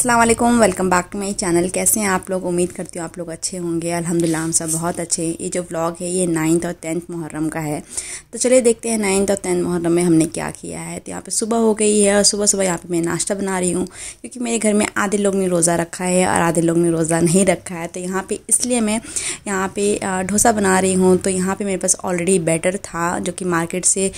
Aslam welcome back to my channel कैसे हैं आप लोग उम्मीद करती हूँ आप लोग अच्छे होंगे अल्हम्दुलिल्लाह हम सब बहुत अच्छे हैं ये जो व्लॉग है ये नाइन्थ और टेंथ मुहर्रम का है तो चलिए देखते हैं नाइन्थ और टेंथ मुहर्रम में हमने क्या किया है तो यहाँ पे सुबह हो गई है और सुबह सुबह यहाँ पे मैं नाश्ता बना रही हूँ क्योंकि मेरे घर में आधे लोग ने रोज़ा रखा है और आधे लोग ने रोज़ा नहीं रखा है तो यहाँ पर इसलिए मैं यहाँ पर डोसा बना रही हूँ तो यहाँ पर मेरे पास ऑलरेडी बैटर था जो कि मार्केट से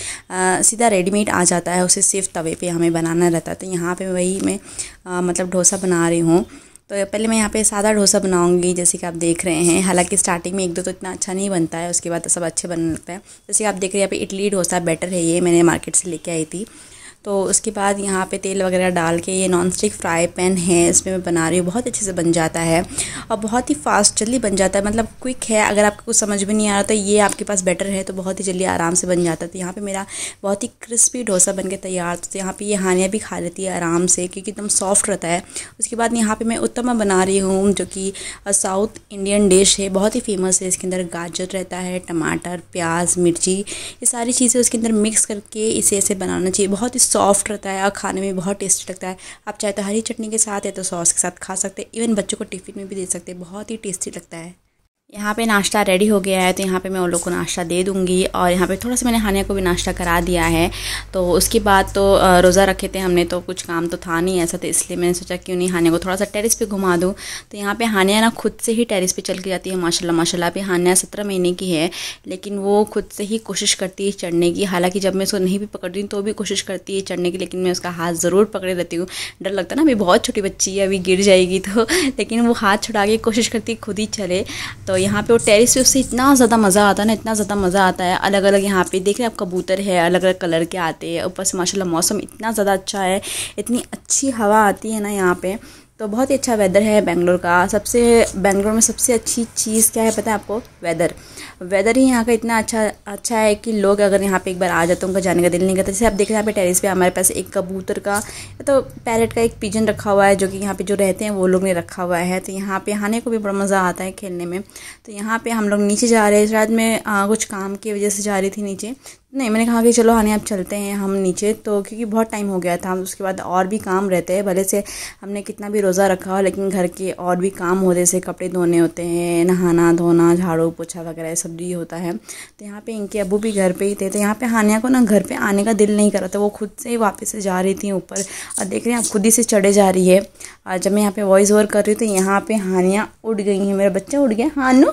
सीधा रेडीमेड आ जाता है उसे सिर्फ तवे पर हमें बनाना रहता है तो यहाँ पर वही मैं मतलब डोसा बना रही हूँ तो पहले मैं यहाँ पे सादा डोसा बनाऊंगी जैसे कि आप देख रहे हैं हालांकि स्टार्टिंग में एक दो तो इतना अच्छा नहीं बनता है उसके बाद तो सब अच्छे बनने लगता है जैसे कि आप देख रहे हैं यहाँ पे इडली डोसा बेटर है ये मैंने मार्केट से लेके आई थी तो उसके बाद यहाँ पे तेल वगैरह डाल के ये नॉन स्टिक फ्राई पैन है इसमें मैं बना रही हूँ बहुत अच्छे से बन जाता है और बहुत ही फास्ट जल्दी बन जाता है मतलब क्विक है अगर आपको कुछ समझ में नहीं आ रहा तो ये आपके पास बेटर है तो बहुत ही जल्दी आराम से बन जाता है तो यहाँ पर मेरा बहुत ही क्रिस्पी डोसा बन के तैयार तो यहाँ पर ये हानिया भी खा लेती है आराम से क्योंकि एकदम सॉफ्ट रहता है उसके बाद यहाँ पर मैं उत्तमा बना रही हूँ जो कि साउथ इंडियन डिश है बहुत ही फेमस है इसके अंदर गाजर रहता है टमाटर प्याज मिर्ची ये सारी चीज़ें उसके अंदर मिक्स करके इसे ऐसे बनाना चाहिए बहुत ही सॉफ्ट रहता है और खाने में बहुत टेस्टी लगता है आप चाहे तो हरी चटनी के साथ या तो सॉस के साथ खा सकते हैं इवन बच्चों को टिफ़िन में भी दे सकते हैं बहुत ही टेस्टी लगता है यहाँ पे नाश्ता रेडी हो गया है तो यहाँ पे मैं उन लोग को नाश्ता दे दूँगी और यहाँ पे थोड़ा सा मैंने हानिया को भी नाश्ता करा दिया है तो उसके बाद तो रोज़ा रखे थे हमने तो कुछ काम तो था नहीं ऐसा तो इसलिए मैंने सोचा क्यों नहीं हानिया को थोड़ा सा टेरिस पे घुमा दूँ तो यहाँ पर हानिया ना खुद से ही टेरिस पे चल के जाती है माशाला माशा अभी हानिया सत्रह महीने की है लेकिन वो खुद से ही कोशिश करती है चढ़ने की हालाँकि जब मैं उसको नहीं भी पकड़ती हूँ तो भी कोशिश करती है चढ़ने की लेकिन मैं उसका हाथ ज़रूर पकड़े रहती हूँ डर लगता ना अभी बहुत छोटी बच्ची है अभी गिर जाएगी तो लेकिन वो हाथ छुड़ा के कोशिश करती खुद ही चले तो यहाँ पे और टेरिस पे उससे इतना ज़्यादा मज़ा आता है ना इतना ज़्यादा मज़ा आता है अलग अलग यहाँ पे देख रहे हैं आप कबूतर है अलग अलग कलर के आते हैं ऊपर से माशाल्लाह मौसम इतना ज़्यादा अच्छा है इतनी अच्छी हवा आती है ना यहाँ पे तो बहुत ही अच्छा वेदर है बेंगलोर का सबसे बेंगलोर में सबसे अच्छी चीज़ क्या है पता है आपको वेदर वेदर ही यहाँ का इतना अच्छा अच्छा है कि लोग अगर यहाँ पे एक बार आ जाते हैं उनका जाने का दिल नहीं करता जैसे आप देखें यहाँ पे टेरेस पे हमारे पास एक कबूतर का या तो पैरेट का एक पिजन रखा हुआ है जो कि यहाँ पे जो रहते हैं वो लोग ने रखा हुआ है तो यहाँ पे आने को भी बड़ा मज़ा आता है खेलने में तो यहाँ पर हम लोग नीचे जा रहे हैं शायद मैं कुछ काम की वजह से जा रही थी नीचे नहीं मैंने कहा कि चलो हानि आप चलते हैं हम नीचे तो क्योंकि बहुत टाइम हो गया था हम उसके बाद और भी काम रहते हैं भले से हमने कितना भी रोज़ा रखा हो लेकिन घर के और भी काम होते जैसे कपड़े धोने होते हैं नहाना धोना झाड़ू पोछा वगैरह सब भी होता है तो यहाँ पे इनके अबू भी घर पे ही थे तो यहाँ पे हानिया को ना घर पे आने का दिल नहीं कर रहा था वो खुद से ही वापस से जा रही थी ऊपर और देख रहे हैं आप खुद ही से चढ़े जा रही है और जब मैं यहाँ पर वॉइस ओवर कर रही हूँ तो यहाँ पर हानिया उड़ गई हैं मेरा बच्चा उड़ गया हानू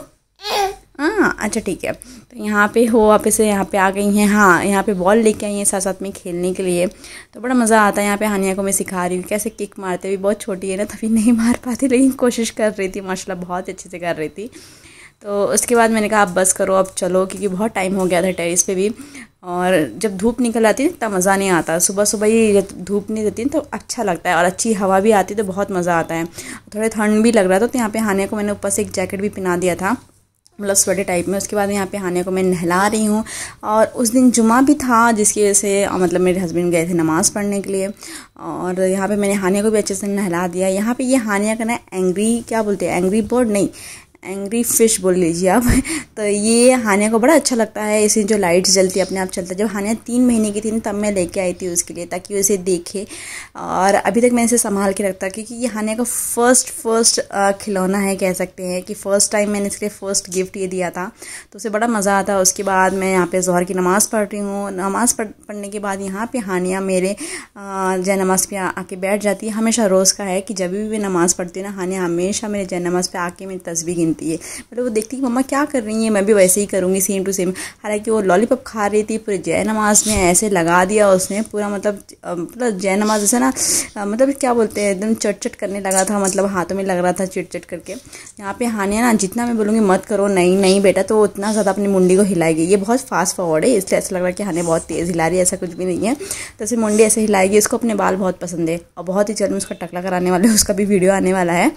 हाँ अच्छा ठीक है तो यहाँ पे हो आप इसे यहाँ पे आ गई हैं हाँ यहाँ पे बॉल लेके आई हैं साथ साथ में खेलने के लिए तो बड़ा मज़ा आता है यहाँ पे हानिया को मैं सिखा रही हूँ कैसे किक मारते हुए बहुत छोटी है ना तभी नहीं मार पाती लेकिन कोशिश कर रही थी माशाल्लाह बहुत अच्छे से कर रही थी तो उसके बाद मैंने कहा आप बस करो अब चलो क्योंकि बहुत टाइम हो गया था टेरिस पे भी और जब धूप निकल आती है इतना मज़ा नहीं आता सुबह सुबह जब धूप नहीं देती तो अच्छा लगता है और अच्छी हवा भी आती है तो बहुत मज़ा आता है थोड़ा ठंड भी लग रहा था तो यहाँ पे हानिया को मैंने ऊपर से एक जैकेट भी पहना दिया था मतलब स्वेटर टाइप में उसके बाद यहाँ पे हानिया को मैं नहला रही हूँ और उस दिन जुमा भी था जिसकी वजह से मतलब मेरे हस्बैंड गए थे नमाज़ पढ़ने के लिए और यहाँ पे मैंने हानिया को भी अच्छे से नहला दिया यहाँ पे ये यह हानिया का ना एंग्री क्या बोलते हैं एंग्री बर्ड नहीं एंग्री फिश बोल लीजिए आप तो ये हानिया को बड़ा अच्छा लगता है इसे जो लाइट्स जलती अपने आप चलता है जब हानिया तीन महीने की थी तब मैं लेके आई थी उसके लिए ताकि उसे देखे और अभी तक मैं इसे संभाल के रखता क्योंकि ये हानिया का फर्स्ट फर्स्ट खिलौना है कह सकते हैं कि फ़र्स्ट टाइम मैंने इसके लिए फ़र्स्ट गिफ्ट ये दिया था तो उसे बड़ा मज़ा आता उसके बाद मैं यहाँ पर जहर की नमाज़ पढ़ रही हूँ नमाज़ पढ़ने के बाद यहाँ पर हानिया मेरे जय नमाज पर आके बैठ जाती है हमेशा रोज़ का है कि जब भी मैं नमाज़ पढ़ती हूँ ना हानिया हमेशा मेरे जय नमाज पर आके मेरी तस्वीर गिनती है मतलब वो देखती है मम्मा क्या कर रही है मैं भी वैसे ही करूँगी सेम टू सेम हालांकि वो लॉलीपॉप खा रही थी पूरे जय नमाज में ऐसे लगा दिया उसने पूरा मतलब मतलब जय नमाज जैसे ना मतलब क्या बोलते हैं एकदम चट चट करने लगा था मतलब हाथों में लग रहा था चिट चट करके यहाँ पे हानिया ना जितना मैं बोलूँगी मत करो नहीं नहीं बेटा तो उतना ज़्यादा अपनी मुंडी को हिलाएगी ये बहुत फास्ट फॉरवर्ड है इसलिए ऐसा लग रहा है कि हानिया बहुत तेज़ हिला रही है ऐसा कुछ भी नहीं है तो ऐसे मुंडी ऐसे हिलाएगी इसको अपने बाल बहुत पसंद है और बहुत ही जल्द में उसका टकला कराने वाले उसका भी वीडियो आने वाला है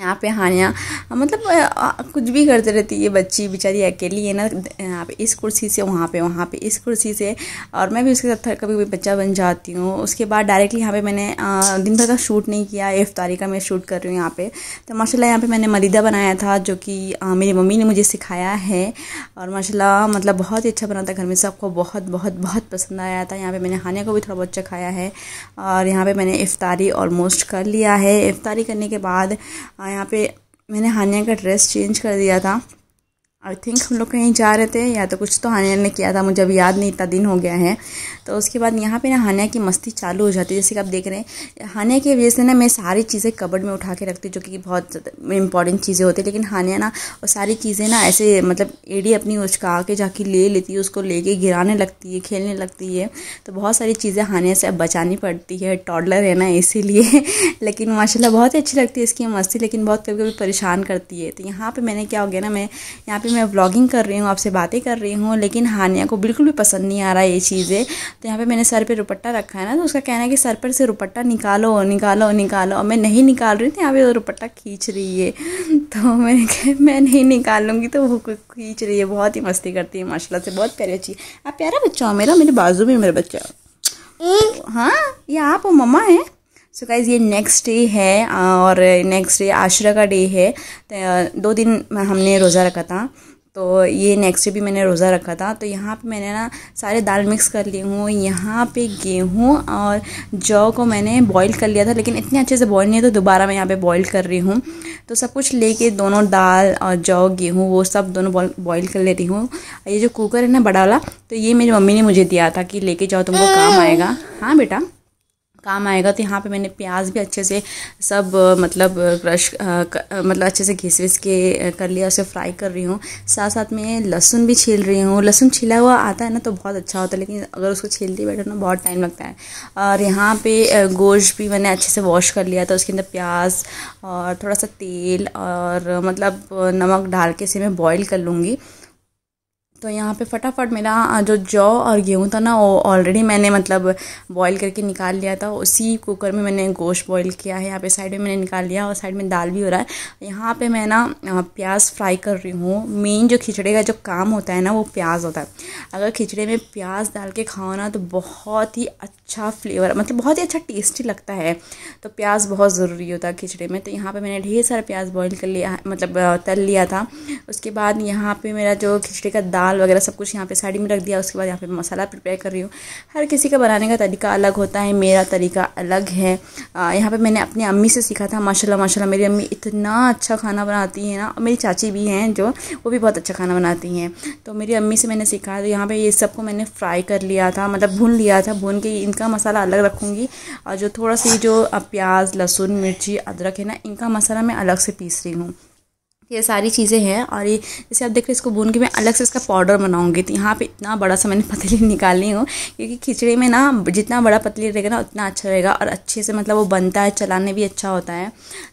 यहाँ पे हानिया मतलब कुछ भी करते रहती है बच्ची बेचारी अकेली है ना यहाँ पे इस कुर्सी से वहाँ पे वहाँ पे इस कुर्सी से और मैं भी उसके साथ कभी कभी बच्चा बन जाती हूँ उसके बाद डायरेक्टली यहाँ पे मैंने दिन भर का शूट नहीं किया इफ्तारी का मैं शूट कर रही हूँ यहाँ पे तो माशाल्लाह यहाँ पे मैंने मरीदा बनाया था जो कि मेरी मम्मी ने मुझे सिखाया है और माशाला मतलब बहुत ही अच्छा बना था घर में सबको बहुत बहुत बहुत पसंद आया था यहाँ पर मैंने हानिया को भी थोड़ा बहुत चखाया है और यहाँ पर मैंने इफ्तारी ऑलमोस्ट कर लिया है इफ्तारी करने के बाद यहाँ पे मैंने हानिया का ड्रेस चेंज कर दिया था आई थिंक हम लोग कहीं जा रहे थे या तो कुछ तो हानिया ने किया था मुझे अभी याद नहीं इतना दिन हो गया है तो उसके बाद यहाँ पे ना हानिया की मस्ती चालू हो जाती है जैसे कि आप देख रहे हैं हानिया की वजह से ना मैं सारी चीज़ें कबड में उठा के रखती हूँ जो कि बहुत इंपॉर्टेंट चीज़ें होती है लेकिन हानिया ना और सारी चीज़ें ना ऐसे मतलब एडी अपनी उचका के जाके ले लेती है उसको लेके गिराने लगती है खेलने लगती है तो बहुत सारी चीज़ें हानिया से अब बचानी पड़ती है टॉडलर है ना इसीलिए लेकिन माशाला बहुत ही अच्छी लगती है इसकी मस्ती लेकिन बहुत कभी कभी परेशान करती है तो यहाँ पर मैंने क्या हो गया ना मैं यहाँ पर मैं व्लॉगिंग कर रही हूँ आपसे बातें कर रही हूँ लेकिन हानिया को बिल्कुल भी पसंद नहीं आ रहा ये चीज़ें तो यहाँ पे मैंने सर पे रुपट्टा रखा है ना तो उसका कहना है कि सर पर से रुपट्टा निकालो निकालो निकालो और मैं नहीं निकाल रही थी तो यहाँ पे रुपट्टा खींच रही है तो मैंने कहा मैं नहीं निकालूंगी तो वो खींच रही है बहुत ही मस्ती करती है माशाला से बहुत प्यारी अच्छी आप प्यारा बच्चा हो मेरा मेरे बाजू में मेरा बच्चा हाँ ये आप और मम्मा हैं सो so गाइज़ ये नेक्स्ट डे है और नेक्स्ट डे आशरा का डे है तो दो दिन हमने रोज़ा रखा था तो ये नेक्स्ट डे भी मैंने रोज़ा रखा था तो यहाँ पे मैंने ना सारे दाल मिक्स कर लिए हूँ यहाँ पे गेहूँ और जौ को मैंने बॉईल कर लिया था लेकिन इतने अच्छे से बॉईल नहीं है तो दोबारा मैं यहाँ पे बॉईल कर रही हूँ तो सब कुछ लेके दोनों दाल और जौ गेहूँ वो सब दोनों बॉईल कर लेती हूँ ये जो कुकर है ना बड़ा वाला तो ये मेरी मम्मी ने मुझे दिया था कि लेके जाओ तुमको काम आएगा हाँ बेटा काम आएगा तो यहाँ पे मैंने प्याज भी अच्छे से सब मतलब क्रश मतलब अच्छे से घिस विस के कर लिया उसे फ्राई कर रही हूँ साथ साथ में लहसुन भी छील रही हूँ लहसुन छिला हुआ आता है ना तो बहुत अच्छा होता है लेकिन अगर उसको छीलते बैठो तो ना बहुत टाइम लगता है और यहाँ पे गोश्त भी मैंने अच्छे से वॉश कर लिया था उसके अंदर प्याज और थोड़ा सा तेल और मतलब नमक डाल के इसे मैं बॉयल कर लूँगी तो यहाँ पे फटाफट मेरा जो जौ और गेहूँ था ना वो ऑलरेडी मैंने मतलब बॉईल करके निकाल लिया था उसी कुकर में मैंने गोश्त बॉईल किया है यहाँ पे साइड में मैंने निकाल लिया और साइड में दाल भी हो रहा है यहाँ पे मैं ना प्याज फ्राई कर रही हूँ मेन जो खिचड़े का जो काम होता है ना वो प्याज होता है अगर खिचड़े में प्याज डाल के खाओ ना तो बहुत ही अच्छा फ्लेवर मतलब बहुत ही अच्छा टेस्टी लगता है तो प्याज बहुत ज़रूरी होता है खिचड़े में तो यहाँ पर मैंने ढेर सारा प्याज बॉयल कर लिया मतलब तल लिया था उसके बाद यहाँ पर मेरा जो खिचड़े का दाल दाल वगैरह सब कुछ यहाँ पे साइड में रख दिया उसके बाद यहाँ पे मसाला प्रिपेयर कर रही हूँ हर किसी का बनाने का तरीका अलग होता है मेरा तरीका अलग है यहाँ पे मैंने अपनी अम्मी से सीखा था माशाल्लाह माशाल्लाह मेरी अम्मी इतना अच्छा खाना बनाती है ना और मेरी चाची भी हैं जो वो भी बहुत अच्छा खाना बनाती हैं तो मेरी अम्मी से मैंने सीखा तो यहाँ पर ये सबको मैंने फ्राई कर लिया था मतलब भून लिया था भून के इनका मसाला अलग रखूँगी और जो थोड़ा सी जो प्याज लहसुन मिर्ची अदरक है ना इनका मसाला मैं अलग से पीस रही हूँ ये सारी चीज़ें हैं और ये जैसे आप देख रहे हैं इसको भून के मैं अलग से इसका पाउडर बनाऊंगी तो यहाँ पे इतना बड़ा सा मैंने पतली निकाली हूँ क्योंकि खिचड़ी में ना जितना बड़ा पतली रहेगा ना उतना अच्छा रहेगा और अच्छे से मतलब वो बनता है चलाने भी अच्छा होता है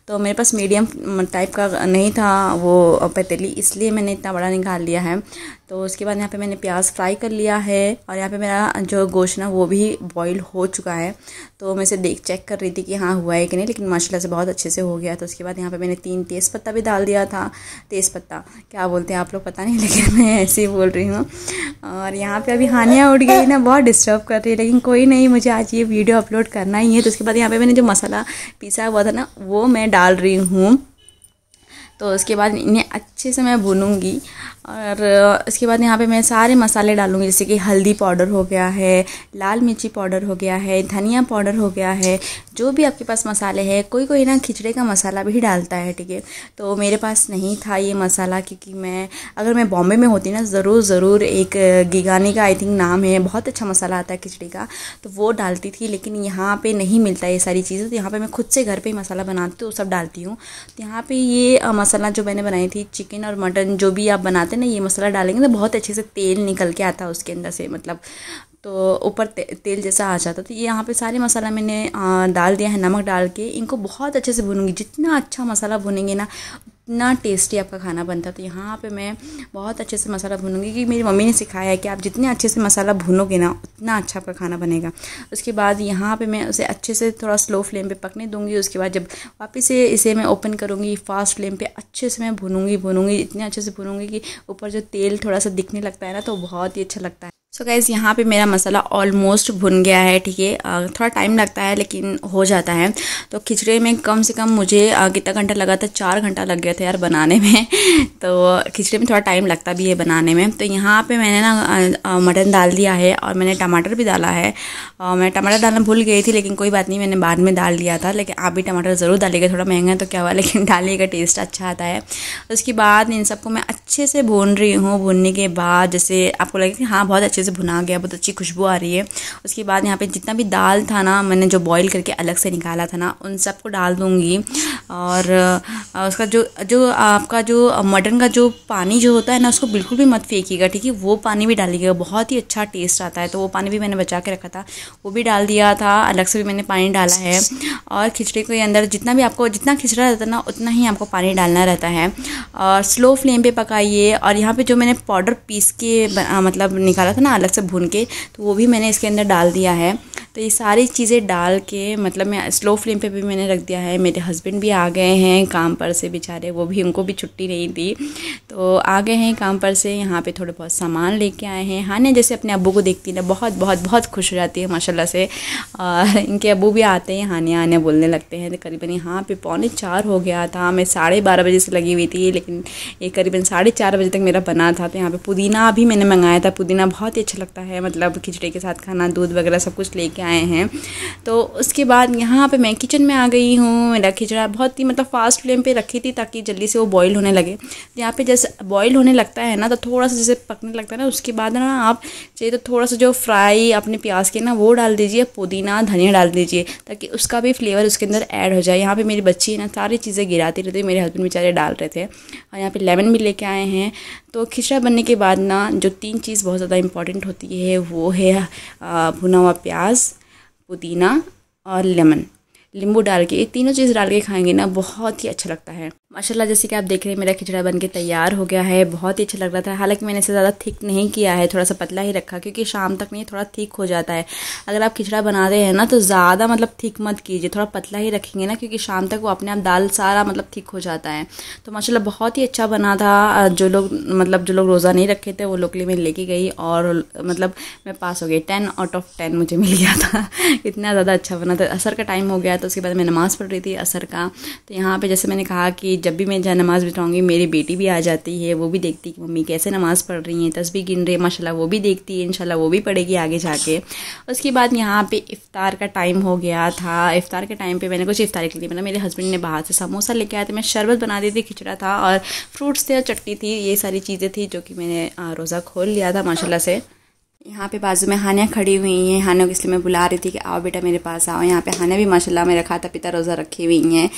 तो मेरे पास मीडियम टाइप का नहीं था वो पतली इसलिए मैंने इतना बड़ा निकाल लिया है तो उसके बाद यहाँ पे मैंने प्याज फ्राई कर लिया है और यहाँ पे मेरा जो गोश्त ना वो भी बॉईल हो चुका है तो मैं इसे देख चेक कर रही थी कि हाँ हुआ है कि नहीं लेकिन माशाल्लाह से बहुत अच्छे से हो गया तो उसके बाद यहाँ पे मैंने तीन पत्ता भी डाल दिया था पत्ता तेज़ पत्ता क्या बोलते हैं आप लोग पता नहीं लेकिन मैं ऐसे ही बोल रही हूँ और यहाँ पे अभी हानिया उठ गई ना बहुत डिस्टर्ब कर रही है लेकिन कोई नहीं मुझे आज ये वीडियो अपलोड करना ही है तो उसके बाद यहाँ पे मैंने जो मसाला पीसा हुआ था ना वो मैं डाल रही हूँ तो उसके बाद इन्हें अच्छे से मैं भूनूंगी और इसके बाद यहाँ पे मैं सारे मसाले डालूंगी जैसे कि हल्दी पाउडर हो गया है लाल मिर्ची पाउडर हो गया है धनिया पाउडर हो गया है जो भी आपके पास मसाले हैं कोई कोई ना खिचड़े का मसाला भी डालता है ठीक है तो मेरे पास नहीं था ये मसाला क्योंकि मैं अगर मैं बॉम्बे में होती ना ज़रूर ज़रूर एक गिगानी का आई थिंक नाम है बहुत अच्छा मसाला आता है खिचड़ी का तो वो डालती थी लेकिन यहाँ पर नहीं मिलता ये सारी चीज़ें तो यहाँ पर मैं खुद से घर पर मसाला बनाती हूँ सब डालती हूँ तो यहाँ पर ये मसाला जो मैंने बनाई थी चिकन और मटन जो भी आप बनाते ना ये मसाला डालेंगे ना तो बहुत अच्छे से तेल निकल के आता है उसके अंदर से मतलब तो ऊपर ते, तेल जैसा आ जाता तो ये यहाँ पे सारे मसाला मैंने डाल दिया है नमक डाल के इनको बहुत अच्छे से भूनूंगी जितना अच्छा मसाला भुनेंगे ना इतना टेस्टी आपका खाना बनता है तो यहाँ पे मैं बहुत अच्छे से मसाला भूनूंगी क्योंकि मेरी मम्मी ने सिखाया है कि आप जितने अच्छे से मसाला भूनोगे ना उतना अच्छा आपका खाना बनेगा उसके बाद यहाँ पे मैं उसे अच्छे से थोड़ा स्लो फ्लेम पे पकने दूँगी उसके बाद जब वापस से इसे मैं ओपन करूँगी फास्ट फ्लेम पर अच्छे से मैं भूनूंगी भूनूंगी इतने अच्छे से भूनूंगी कि ऊपर जो तेल थोड़ा सा दिखने लगता है ना तो बहुत ही अच्छा लगता है सो गैस यहाँ पे मेरा मसाला ऑलमोस्ट भुन गया है ठीक है थोड़ा टाइम लगता है लेकिन हो जाता है तो खिचड़ी में कम से कम मुझे कितना घंटा लगा था चार घंटा लग गया था यार बनाने में तो खिचड़ी में थोड़ा टाइम लगता भी है बनाने में तो यहाँ पे मैंने ना मटन डाल दिया है और मैंने टमाटर भी डाला है आ, मैं टमाटर डालना भूल गई थी लेकिन कोई बात नहीं मैंने बाद में डाल दिया था लेकिन आप भी टमाटर ज़रूर डालिएगा थोड़ा महंगा है तो क्या हुआ लेकिन डालिएगा टेस्ट अच्छा आता है उसके बाद इन सबको मैं अच्छे से भून रही हूँ भूनने के बाद जैसे आपको लगे कि हाँ बहुत अच्छे से भुना गया बहुत अच्छी खुशबू आ रही है उसके बाद यहाँ पे जितना भी दाल था ना मैंने जो बॉईल करके अलग से निकाला था ना उन सबको डाल दूँगी और उसका जो जो आपका जो मटन का जो पानी जो होता है ना उसको बिल्कुल भी मत फेंकीगा ठीक है वो पानी भी डालिएगा बहुत ही अच्छा टेस्ट आता है तो वो पानी भी मैंने बचा के रखा था वो भी डाल दिया था अलग से भी मैंने पानी डाला है और खिचड़ी के अंदर जितना भी आपको जितना खिचड़ा रहता है ना उतना ही आपको पानी डालना रहता है और स्लो फ्लेम पे पकाइए और यहाँ पे जो मैंने पाउडर पीस के आ, मतलब निकाला था ना अलग से भून के तो वो भी मैंने इसके अंदर डाल दिया है तो ये सारी चीज़ें डाल के मतलब मैं स्लो फ्लेम पे भी मैंने रख दिया है मेरे हस्बैंड भी आ गए हैं काम पर से बेचारे वो भी उनको भी छुट्टी नहीं थी तो आ गए हैं काम पर से यहाँ पे थोड़े बहुत सामान लेके आए हैं हाने जैसे अपने अबू को देखती ना बहुत बहुत बहुत खुश हो जाती है माशा से और इनके अबू भी आते हैं हाने आने बोलने लगते हैं तो करीबन यहाँ पर पौने चार हो गया था मैं साढ़े बारह बजे से लगी हुई थी लेकिन ये करीबन साढ़े चार बजे तक मेरा बना था तो यहाँ पर पुदीना भी मैंने मंगाया था पुदीना बहुत ही अच्छा लगता है मतलब खिचड़ी के साथ खाना दूध वगैरह सब कुछ लेके आए हैं तो उसके बाद यहाँ पे मैं किचन में आ गई हूँ मेरा खिचड़ा बहुत ही मतलब फास्ट फ्लेम पे रखी थी ताकि जल्दी से वो बॉईल होने लगे तो यहाँ पे जैसे बॉईल होने लगता है ना तो थोड़ा सा जैसे पकने लगता है ना उसके बाद ना आप चाहिए तो थोड़ा सा जो फ्राई अपने प्याज के ना वो डाल दीजिए पुदीना धनिया डाल दीजिए ताकि उसका भी फ्लेवर उसके अंदर ऐड हो जाए यहाँ पर मेरी बच्ची है ना सारी चीज़ें गिराती रहती मेरे हस्बैंड बेचारे डाल रहे थे और यहाँ पर लेमन भी लेके आए हैं तो खिचड़ा बनने के बाद ना जो तीन चीज़ बहुत ज़्यादा इंपॉर्टेंट होती है वो है भुना हुआ प्याज पुदीना और लेमन नींबू डाल के ये तीनों चीज़ डाल के खाएंगे ना बहुत ही अच्छा लगता है माशाला जैसे कि आप देख रहे हैं मेरा खिचड़ा बन के तैयार हो गया है बहुत ही अच्छा लग रहा था हालांकि मैंने इसे ज़्यादा थिक नहीं किया है थोड़ा सा पतला ही रखा क्योंकि शाम तक में ये थोड़ा थिक हो जाता है अगर आप खिचड़ा बना रहे हैं ना तो ज़्यादा मतलब थिक मत कीजिए थोड़ा पतला ही रखेंगे ना क्योंकि शाम तक वो अपने आप दाल सारा मतलब थिक हो जाता है तो माशाला बहुत ही अच्छा बना था जो लोग मतलब जो लोग रोज़ा नहीं रखे थे वो लोग लिए मैं लेके गई और मतलब मैं पास हो गई टेन आउट ऑफ टेन मुझे मिल गया था इतना ज़्यादा अच्छा बना था असर का टाइम हो गया तो उसके बाद मैं नमाज़ पढ़ रही थी असर का तो यहाँ पर जैसे मैंने कहा कि जब भी मैं जहाँ नमाज़ बिठाऊँगी मेरी बेटी भी आ जाती है वो भी देखती है कि मम्मी कैसे नमाज़ पढ़ रही हैं तस्वीर गिन रही है माशाल्लाह वो भी देखती है इनशाला वो भी पढ़ेगी आगे जाके उसके बाद यहाँ पे इफ़ार का टाइम हो गया था इफ़ार के टाइम पर मैंने कुछ इफ़ार के लिए मतलब मेरे हस्बैंड ने बाहर से समोसा लेके आया था मैं शरबत बना दी थी खिचड़ा था और फ्रूट्स थे और चटनी थी ये सारी चीज़ें थी जो कि मैंने रोज़ा खोल लिया था माशाला से यहाँ पे बाजू में हानिया खड़ी हुई हैं हानिया को इसलिए मैं बुला रही थी कि आओ बेटा मेरे पास आओ यहाँ पे हानिया भी माशाल्लाह मेरा खाता पीता रोज़ा रखी हुई हैं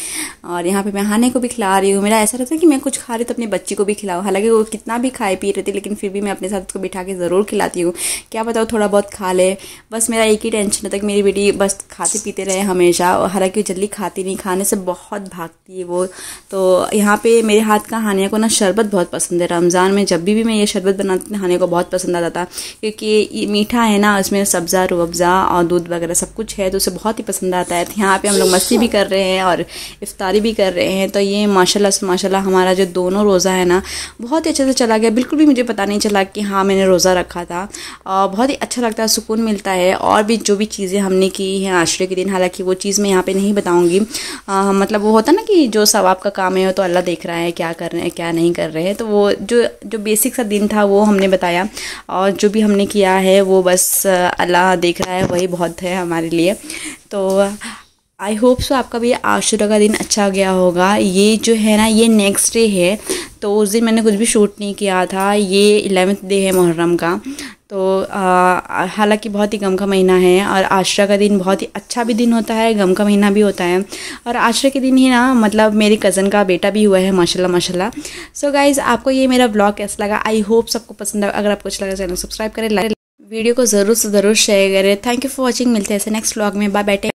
और यहाँ पे मैं हानिया को भी खिला रही हूँ मेरा ऐसा रहता है कि मैं कुछ खा रही तो अपनी बच्ची को भी खिलाऊँ हालांकि वो कितना भी खाए पी रही थी लेकिन फिर भी मैं अपने साथ उसको बिठा के ज़रूर खिलाती हूँ क्या बताओ थोड़ा बहुत खा ले बस मेरा एक ही टेंशन है कि मेरी बेटी बस खाते पीते रहे हमेशा और हालाँकि जल्दी खाती नहीं खाने से बहुत भागती है वो तो यहाँ पर मेरे हाथ का हानिया को ना शरबत बहुत पसंद है रमज़ान में जब भी मैं ये शरबत बनाती हानिया को बहुत पसंद आता था क्योंकि ये मीठा है ना उसमें सब्ज़ा रुअब्ज़ा और दूध वगैरह सब कुछ है तो उसे बहुत ही पसंद आता है तो यहाँ पे हम लोग मस्ती भी कर रहे हैं और इफ्तारी भी कर रहे हैं तो ये माशाल्लाह से माशाल्लाह हमारा जो दोनों रोज़ा है ना बहुत ही अच्छे से चला गया बिल्कुल भी मुझे पता नहीं चला कि हाँ मैंने रोज़ा रखा था और बहुत ही अच्छा लगता है सुकून मिलता है और भी जो भी चीज़ें हमने की हैं आशरे के दिन हालाँकि वो चीज़ मैं यहाँ पर नहीं बताऊँगी मतलब वो होता ना कि जो सवाब का काम है तो अल्लाह देख रहा है क्या कर रहे हैं क्या नहीं कर रहे हैं तो वो जो जो बेसिक सा दिन था वो हमने बताया और जो भी हमने किया क्या है वो बस अल्लाह देख रहा है वही बहुत है हमारे लिए तो आई होप सो आपका भी आशुरा का दिन अच्छा गया होगा ये जो है ना ये नेक्स्ट डे है तो उस दिन मैंने कुछ भी शूट नहीं किया था ये इलेवेंथ डे है मुहर्रम का तो हालांकि बहुत ही गम का महीना है और आशरा का दिन बहुत ही अच्छा भी दिन होता है गम का महीना भी होता है और आशरा के दिन ही ना मतलब मेरी कज़न का बेटा भी हुआ है माशाल्लाह माशाल्लाह सो गाइज़ आपको ये मेरा ब्लॉग कैसा लगा आई होप सबको पसंद आया अगर आपको अच्छा लगा चैनल सब्सक्राइब करें लाइक वीडियो को ज़रूर से ज़रूर शेयर करें थैंक यू फॉर वॉचिंग मिलते हैं ऐसे नेक्स्ट व्लॉग में बाय बैठे